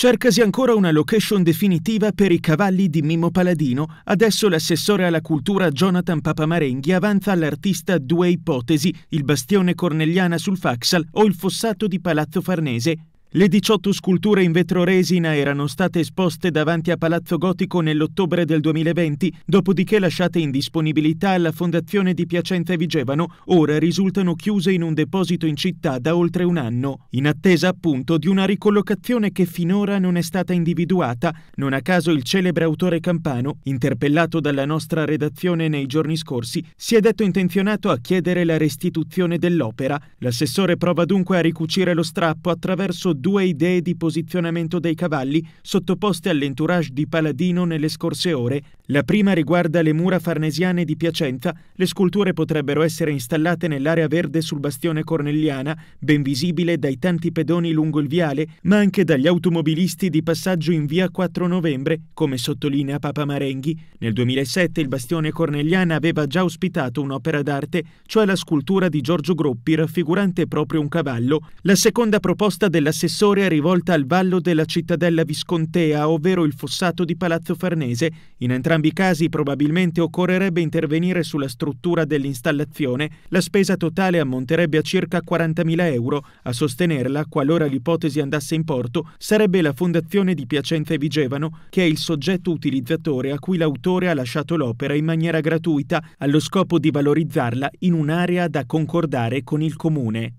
Cercasi ancora una location definitiva per i cavalli di Mimmo Paladino. Adesso l'assessore alla cultura Jonathan Papamarenghi avanza all'artista due ipotesi, il bastione cornegliana sul Faxal o il fossato di Palazzo Farnese. Le 18 sculture in vetroresina erano state esposte davanti a Palazzo Gotico nell'ottobre del 2020, dopodiché lasciate in disponibilità alla Fondazione di Piacenza e Vigevano, ora risultano chiuse in un deposito in città da oltre un anno, in attesa appunto di una ricollocazione che finora non è stata individuata. Non a caso il celebre autore Campano, interpellato dalla nostra redazione nei giorni scorsi, si è detto intenzionato a chiedere la restituzione dell'opera. L'assessore prova dunque a ricucire lo strappo attraverso due idee di posizionamento dei cavalli sottoposte all'entourage di Paladino nelle scorse ore. La prima riguarda le mura farnesiane di Piacenza, le sculture potrebbero essere installate nell'area verde sul bastione cornelliana, ben visibile dai tanti pedoni lungo il viale, ma anche dagli automobilisti di passaggio in via 4 novembre, come sottolinea Papa Marenghi. Nel 2007 il bastione cornelliana aveva già ospitato un'opera d'arte, cioè la scultura di Giorgio Gruppi raffigurante proprio un cavallo. La seconda proposta dell'assessore L'assessore è rivolta al vallo della cittadella viscontea, ovvero il fossato di Palazzo Farnese. In entrambi i casi probabilmente occorrerebbe intervenire sulla struttura dell'installazione. La spesa totale ammonterebbe a circa 40.000 euro. A sostenerla, qualora l'ipotesi andasse in porto, sarebbe la Fondazione di Piacenza e Vigevano, che è il soggetto utilizzatore a cui l'autore ha lasciato l'opera in maniera gratuita, allo scopo di valorizzarla in un'area da concordare con il comune.